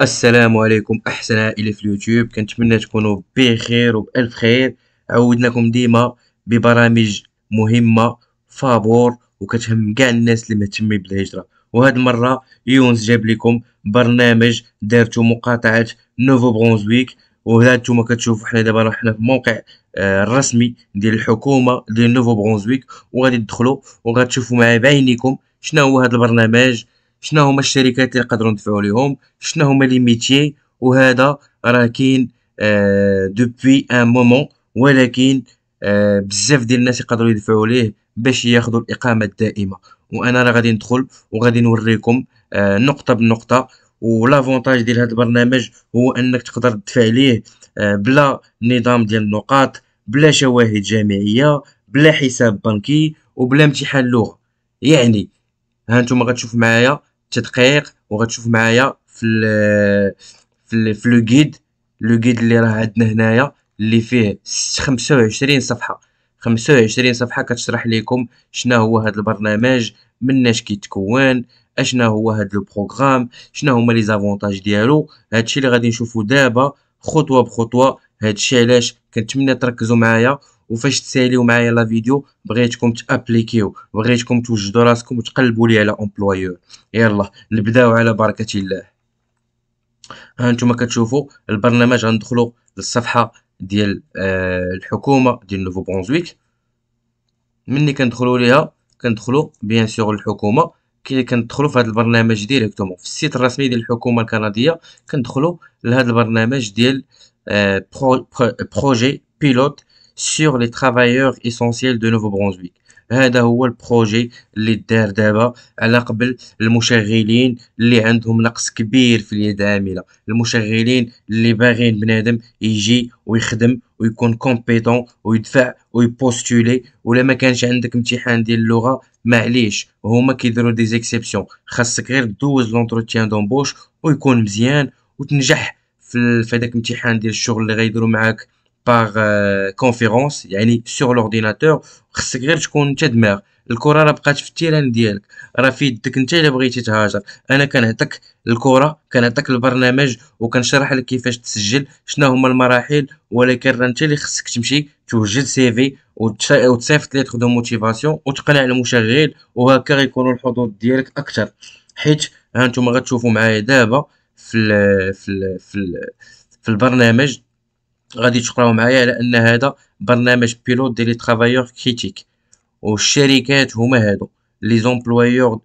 السلام عليكم احسن عائله في اليوتيوب كنتمنى تكونوا بخير وبالف خير عودناكم ديما ببرامج مهمه فابور وكتهم كاع الناس اللي مهتمين بالهجره وهاد المره يونس جاب لكم برنامج دارتو مقاطعه نوفو برونزويك وهذا نتوما كتشوفوا حنا دابا راه حنا في الموقع آه، الرسمي ديال الحكومه ديال نوفو برونزويك وغادي تدخلوا وغتشوفوا مع بعينيكم شنو هو هذا البرنامج شنو هما الشركات اللي يقدروا ندفعوا ليهم شنو هما لي ميتيي وهذا راه كاين آه دوبوي ان مومون ولكن آه بزاف ديال الناس يقدروا يدفعوا ليه باش ياخذوا الاقامه الدائمه وانا راه غادي ندخل وغادي نوريكم آه نقطه بنقطه ولافونتاج ديال هذا البرنامج هو انك تقدر تدفع ليه آه، بلا نظام ديال النقاط بلا شواهد جامعيه بلا حساب بنكي وبلا امتحان لغه يعني هانتوما غتشوفوا معايا التدقيق وغتشوف معايا في الـ في الـ في لو غيد لو غيد اللي راه عندنا هنايا اللي فيه 25 صفحه 25 صفحه كتشرح لكم شنو هو هذا البرنامج مناش كيتكون اشنا هو هذا لو بروغرام شنو هما لي زافونتاج ديالو هادشي اللي غادي نشوفو دابا خطوه بخطوه هادشي علاش كنتمنى تركزوا معايا وفاش تساليو معايا لا فيديو بغيتكم تابليكيو بغيتكم توجدوا راسكم وتقلبوا لي على امبلويور يلا نبداو على بركه الله ها نتوما كتشوفوا البرنامج غندخلوا للصفحه ديال آه، الحكومه ديال نوفو برونزويك ملي كندخلوا ليها كندخلوا بيان سور الحكومه كي كندخلوا في هذا البرنامج ديريكتومون في السيت الرسمي ديال الحكومه الكنديه كندخلوا لهذا البرنامج ديال بروجي آه، بيلوت sur les travailleurs essentiels de Nouveau-Brunswick هذا هو البروجي اللي دار دابا على قبل المشغلين اللي عندهم نقص كبير في اليد العامله المشغلين اللي باغيين بنادم يجي ويخدم ويكون كومبيتون ويدفع ويبوستولي ولا ما كانش عندك امتحان ديال اللغه معليش هما كيديروا دي زيكسيبسيون خاصك غير دوز لونتروتيان دومبوش ويكون مزيان وتنجح في هذاك الامتحان ديال الشغل اللي غيديروا معاك باغ كونفيرونس يعني sur لورديناتور خصك غير تكون انت دماغ الكره راه بقات في التيران ديالك راه في يدك انت الا بغيتي تهاجر انا كنعطيك الكره كنعطيك البرنامج وكنشرح لك كيفاش تسجل شنو هما المراحل ولكن راه انت اللي خصك تمشي توجد سي في وتصيفط ليه دو موتيفاسيون وتقنع المشغل وهكا غيكونوا الحظوظ ديالك اكثر حيت ها انتم غتشوفوا معايا دابا في الـ في الـ في, الـ في البرنامج غادي تقراو معايا على ان هذا برنامج بيلوت ديال لي ترافايور كريتيك والشركات هما هادو لي زومبلويور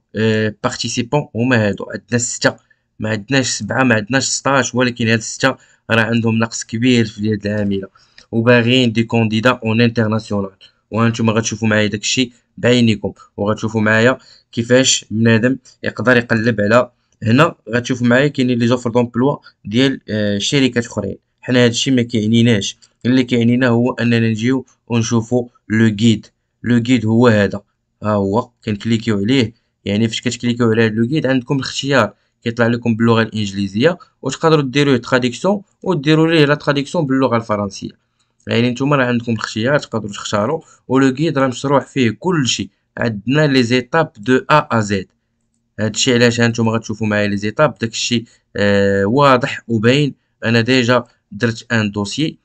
بارتيسيبون euh, هما هادو عندنا سته ما عندناش سبعه ما عندناش 16 ولكن هاد سته راه عندهم نقص كبير في هاد العامله وباغيين دي كونديدا اون انترناسيونال وانتم غتشوفوا معايا داكشي بعينيكم وغتشوفوا معايا كيفاش بنادم يقدر يقلب على هنا غتشوفوا معايا كاينين لي زوفر دومبلوا ديال euh, شركات اخرين حنا هادشي ما كيعنيناش اللي كيعنينا هو اننا نجيو ونشوفو لو غيد لو غيد هو هذا ها هو كنكليكيو عليه يعني فاش كتكليكيو على هاد لو غيد عندكم الاختيار كيطلع لكم باللغه الانجليزيه وتقدروا ديروه تراديكسيون وديروا ليه لا تراديكسيون باللغه الفرنسيه يعني نتوما راه عندكم الاختيار تقدروا تختاروا ولو غيد راه مشروح فيه كلشي عندنا لي زيتاب دو ا ا زد هادشي علاش هانتوما غتشوفوا معايا لي زيتاب داكشي آه واضح وباين انا ديجا درت ان دوسي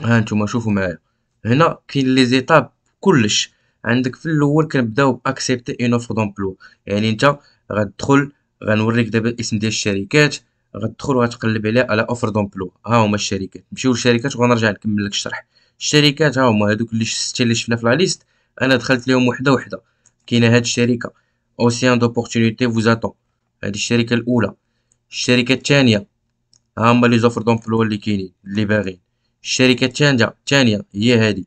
ها نتوما شوفوا معايا هنا كاين لي زيتاب كلش عندك في الاول كنبداو باكسبتي اون اوفر دومبلو يعني انت غتدخل غنوريك دابا الاسم ديال الشركات غتدخل وغتقلب عليها على اوفر دومبلو ها هما الشركات نمشيو للشركات وغنرجع نكمل لك الشرح الشركات ها هما هذوك اللي سته اللي شفنا في لا ليست انا دخلت لهم وحده وحده كاينه هاد الشركه اوسيان دوبورتونيتي فوزاتون هذه الشركه الاولى الشركه الثانيه هما لي زوفر دومبلوا اللي كاينين اللي باغين الشركه الثانيه الثانيه هي هذه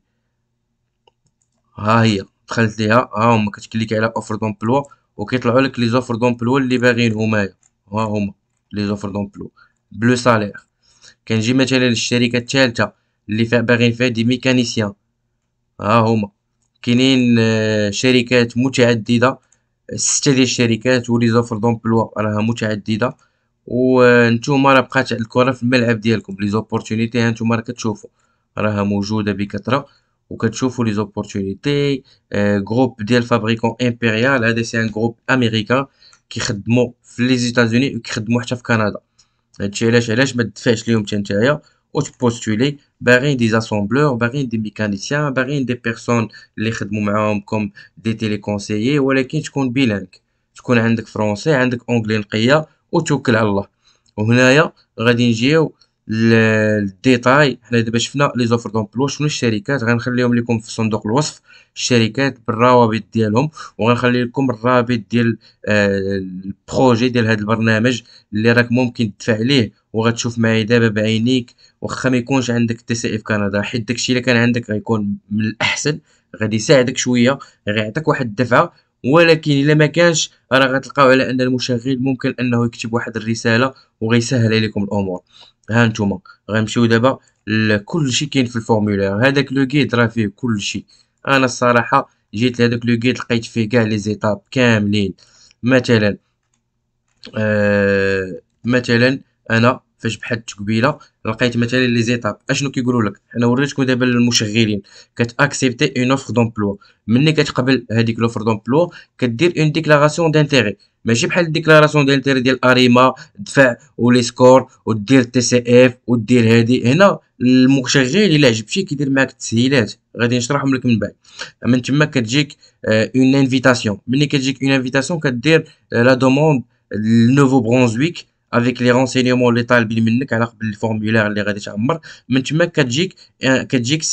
ها هي دخلت ليها ها هما كتكليكي على اوفر دومبلوا وكيطلعوا لك لي زوفر دومبلوا اللي باغيين هما ها هما لي زوفر دومبلوا بلو سالير كنجي مثلا للشركه الثالثه اللي باغين باغيين فيها دي ميكانيسيان ها هما كاينين آه، شركات متعدده ستة ديال الشركات ولي زوفر دومبلوا راها متعدده وانتوما راه بقات الكره في الملعب ديالكم لي زوبورتونيتي انتوما راه كتشوفوا راها موجوده بكثره وكتشوفوا لي زوبورتونيتي جروب آه، ديال فابريكون امبيريال هذا سي ان جروب امريكان كيخدموا في لي زيتازوني وكيخدموا حتى في كندا هادشي علاش علاش ما تدفعش ليهم حتى نتايا وتبوستولي باغيين دي زاسومبلور باغيين دي ميكانيسيان باغيين دي بيرسون اللي خدمو معاهم كوم دي تيليكونسيي ولكن تكون بيلانك تكون عندك فرونسي عندك اونغلي نقيه وتوكل على الله وهنايا غادي نجيو للديتاي حنا دابا شفنا لي زوفر دومبلو شنو الشركات غنخليهم لكم في صندوق الوصف الشركات بالروابط ديالهم وغنخلي لكم الرابط ديال آه، البروجي ديال هذا البرنامج اللي راك ممكن تدفع ليه وغتشوف معايا دابا بعينيك واخا ما يكونش عندك تي سي اف كندا حيت داكشي اللي كان عندك غيكون من الاحسن غادي يساعدك شويه غيعطيك واحد الدفعه ولكن الا ما كانش راه غتلقاو على ان المشغل ممكن انه يكتب واحد الرساله وغيسهل عليكم الامور ها نتوما غنمشيو دابا لكل شيء كاين في الفورمولير هذاك لو غيد راه فيه كل شيء انا الصراحه جيت لهذاك لو غيد لقيت فيه كاع لي زيتاب كاملين مثلا آه مثلا انا فاش بحثت قبيله لقيت مثلا لي زيتاب اشنو كيقولوا لك انا وريتكم دابا المشغلين كتاكسبتي اون اوفر دومبلو ملي كتقبل هذيك لوفر دومبلو كدير اون ديكلاراسيون دانتيغي ماشي بحال الديكلاراسيون دانتيغي ديال اريما دفع ولي سكور ودير تي سي اف ودير هادي هنا المشغل الا عجبتي كيدير معاك التسهيلات غادي نشرحهم لك من بعد من تما كتجيك اون انفيتاسيون ملي كتجيك اون انفيتاسيون كدير لا دوموند لنوفو برونزويك avec les renseignements létales biliméniques. Alors, le formulaire, il est déjà mort. Mais tu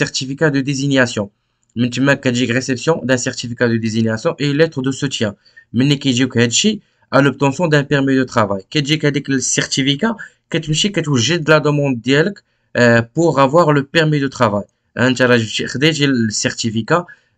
certificat de désignation. Mais tu mets réception d'un certificat de désignation et une lettre de soutien. Mais tu mets Kadjiq, à l'obtention d'un permis de travail. Kadjiq a le certificat, que tu me suis que tu de la demande DELC euh, pour avoir le permis de travail. J'ai le certificat.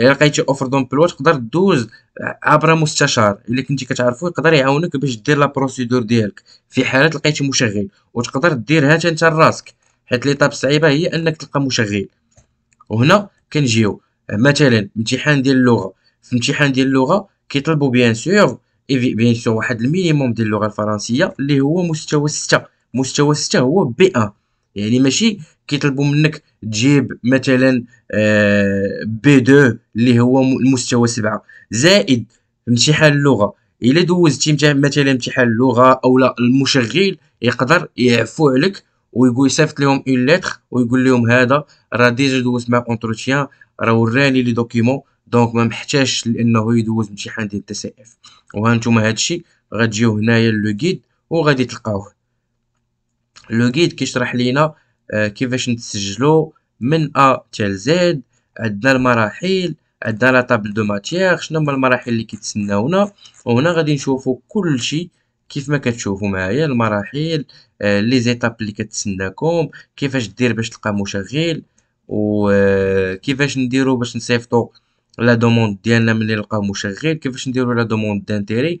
الا لقيتي اوفر دومبلوا تقدر دوز عبر مستشار الا كنتي كتعرفو يقدر يعاونك باش دير لا بروسيدور ديالك في حاله لقيتي مشغل وتقدر ديرها حتى انت راسك حيت ليطاب الصعيبه هي انك تلقى مشغل وهنا كنجيو مثلا امتحان ديال اللغه في امتحان ديال اللغه كيطلبوا بيان سور بيان سور واحد المينيموم ديال اللغه الفرنسيه اللي هو مستوى 6 مستوى 6 هو بي 1 يعني ماشي كيطلبوا منك تجيب مثلا آه، بي 2 اللي هو المستوى 7 زائد امتحان اللغه الا دوزتي مثلا امتحان اللغه او لا المشغل يقدر يعفو عليك ويقول يصيفط لهم اون ليتر ويقول لهم هذا راه ديجا دوزت مع اونتروتيان راه وراني لي دوكيمون دونك ما محتاجش لانه يدوز امتحان ديال التي سي اف وهانتوما هادشي غتجيو هنايا لو غيد وغادي تلقاوه لو غيد كيشرح لينا آه، كيفاش نتسجلو من ا تال زد عندنا المراحل عندنا لا طابل دو ماتيير شنو هما المراحل اللي كيتسناونا وهنا غادي نشوفو كلشي كيف ما كتشوفوا معايا المراحل آه لي زيتاب اللي كتسناكم كيفاش دير باش تلقى مشغل وكيفاش آه، نديرو باش نصيفطو لا دوموند ديالنا ملي نلقاو مشغل كيفاش نديرو لا دوموند دانتيري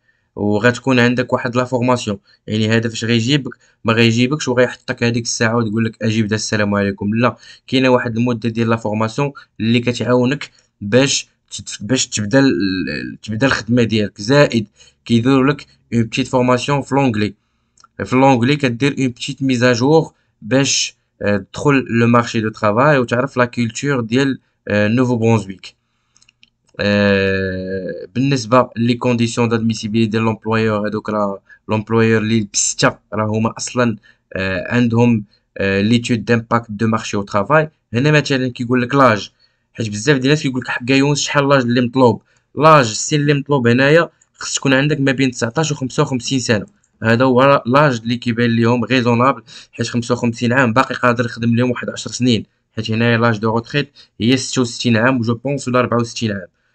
وغتكون عندك واحد لا فورماسيون يعني هذا فاش غيجيبك ما غيجيبكش وغيحطك هذيك الساعه وتقول لك اجي بدا السلام عليكم لا كاينه واحد المده ديال لا فورماسيون اللي كتعاونك باش باش تبدا تبدا الخدمه ديالك زائد كيديروا لك اون بتيت فورماسيون في لونغلي في لونغلي كدير اون بتيت ميزاجور باش آه، تدخل لو مارشي دو ترافاي وتعرف لا كولتور ديال نوفو آه، برونزويك بالنسبه لي كونديسيون دادميسيبيلي ديال لومبلويور هذوك راه لومبلويور لي بسته راه هما اصلا آه، عندهم ليتود دامباكت دو مارشي او ترافاي هنا مثلا كيقول لك لاج حيت بزاف ديال الناس كيقول لك حق يونس شحال لاج اللي مطلوب لاج السن اللي مطلوب هنايا خص تكون عندك ما بين 19 و 55 سنه هذا هو لاج اللي كيبان ليهم ريزونابل حيت 55 عام باقي قادر يخدم لهم واحد 10 سنين حيت هنايا لاج دو روتريت هي 66 عام جو بونس ولا 64 عام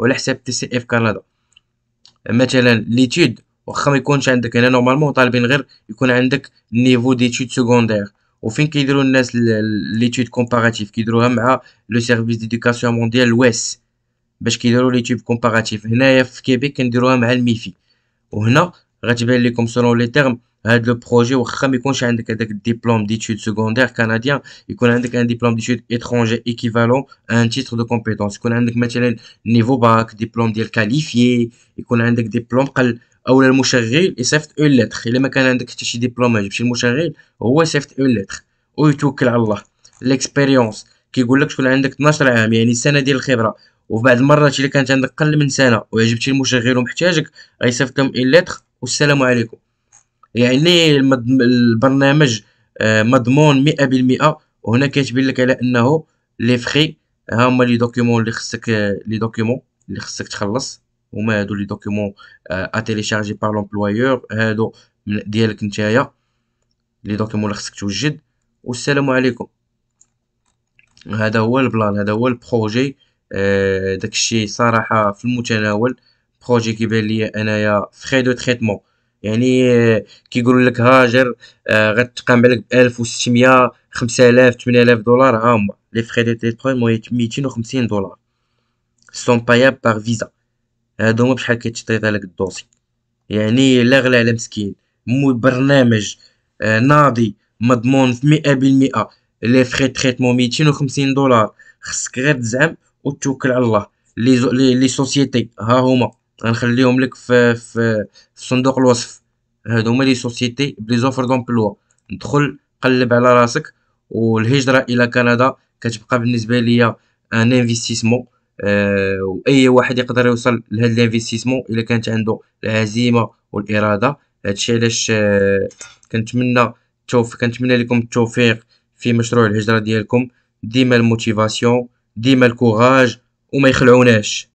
وعلى حساب تي سي اف كندا مثلا ليتود واخا ما يكونش عندك هنا نورمالمون طالبين غير يكون عندك نيفو ديتود سكوندير وفين كيديروا الناس ليتود كومباراتيف كيديروها مع لو سيرفيس ديدوكاسيون مونديال الواس باش كيديروا ليتود كومباراتيف هنايا في كيبيك كنديروها مع الميفي وهنا غتبان لكم سولون لي تيرم هاد لو بروجي واخا ما يكونش عندك هذاك الدبلوم ديتود سكوندير كنديان يكون عندك ان دبلوم ديتود اترونجي ايكيفالون ان تيتر دو كومبيتونس يكون عندك مثلا نيفو باك دبلوم ديال كاليفيي يكون عندك دبلوم قل او المشغل يصيفط اون لتر الا ما كان عندك حتى شي دبلوم يجيبش المشغل هو يصيفط اون لتر ويتوكل على الله ليكسبيريونس كيقول لك شكون عندك 12 عام يعني سنه ديال الخبره وفي بعض المرات الا كانت عندك قل من سنه وعجبتي المشغل ومحتاجك غيصيفط لهم اون لتر والسلام عليكم يعني البرنامج آه، مضمون 100% وهنا كيتبين لك على انه لي فري ها هما لي دوكيومون اللي خصك آه، لي دوكيومون اللي خصك تخلص هما هادو لي دوكيومون ا تيليشارجي بار لومبلويور هادو ديالك نتايا لي دوكيومون اللي خصك توجد والسلام عليكم هذا هو البلان هذا هو البروجي آه، داكشي صراحه في المتناول بروجي كيبان ليا انايا فخي دو تريتمون يعني آه، كيقولوا لك هاجر آه، غتقام عليك ب 1600 5000 8000 دولار ها هما لي فري دي دو مو 250 دولار سون باياب بار فيزا هادو هما بشحال كيتشطيط عليك الدوسي يعني لا غلا على مسكين مو برنامج آه، ناضي مضمون في مئة بالمئة لي فري تريتمون ميتين وخمسين دولار خصك غير تزعم وتوكل على الله لي لي سوسيتي ها هما غنخليهم لك في في, صندوق الوصف هادو هما لي سوسيتي بلي زوفر دومبلوا ندخل قلب على راسك والهجره الى كندا كتبقى بالنسبه ليا ان انفستيسمون أه واي واحد يقدر يوصل لهاد الانفستيسمون الا كانت عنده العزيمه والاراده هادشي علاش أه كنتمنى التوفيق كنتمنى لكم التوفيق في مشروع الهجره ديالكم ديما الموتيفاسيون ديما الكوراج وما يخلعوناش